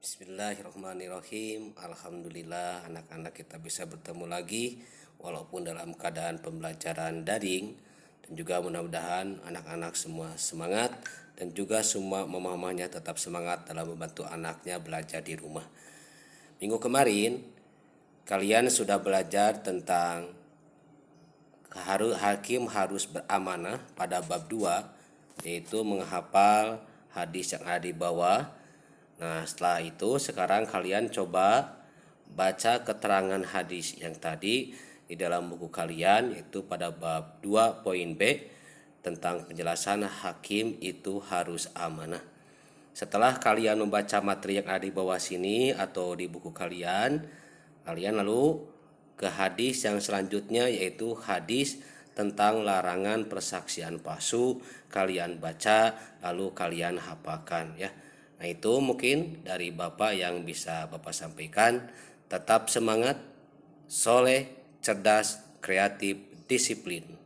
Bismillahirrahmanirrahim Alhamdulillah anak-anak kita bisa bertemu lagi Walaupun dalam keadaan pembelajaran daring Dan juga mudah-mudahan anak-anak semua semangat Dan juga semua mamahnya tetap semangat dalam membantu anaknya belajar di rumah Minggu kemarin Kalian sudah belajar tentang Hakim harus beramanah pada bab 2 Yaitu menghafal hadis yang ada di bawah Nah, setelah itu sekarang kalian coba baca keterangan hadis yang tadi di dalam buku kalian yaitu pada bab 2 poin B tentang penjelasan hakim itu harus amanah. Setelah kalian membaca materi yang ada di bawah sini atau di buku kalian, kalian lalu ke hadis yang selanjutnya yaitu hadis tentang larangan persaksian palsu, kalian baca lalu kalian hafalkan ya. Nah itu mungkin dari Bapak yang bisa Bapak sampaikan. Tetap semangat, soleh, cerdas, kreatif, disiplin.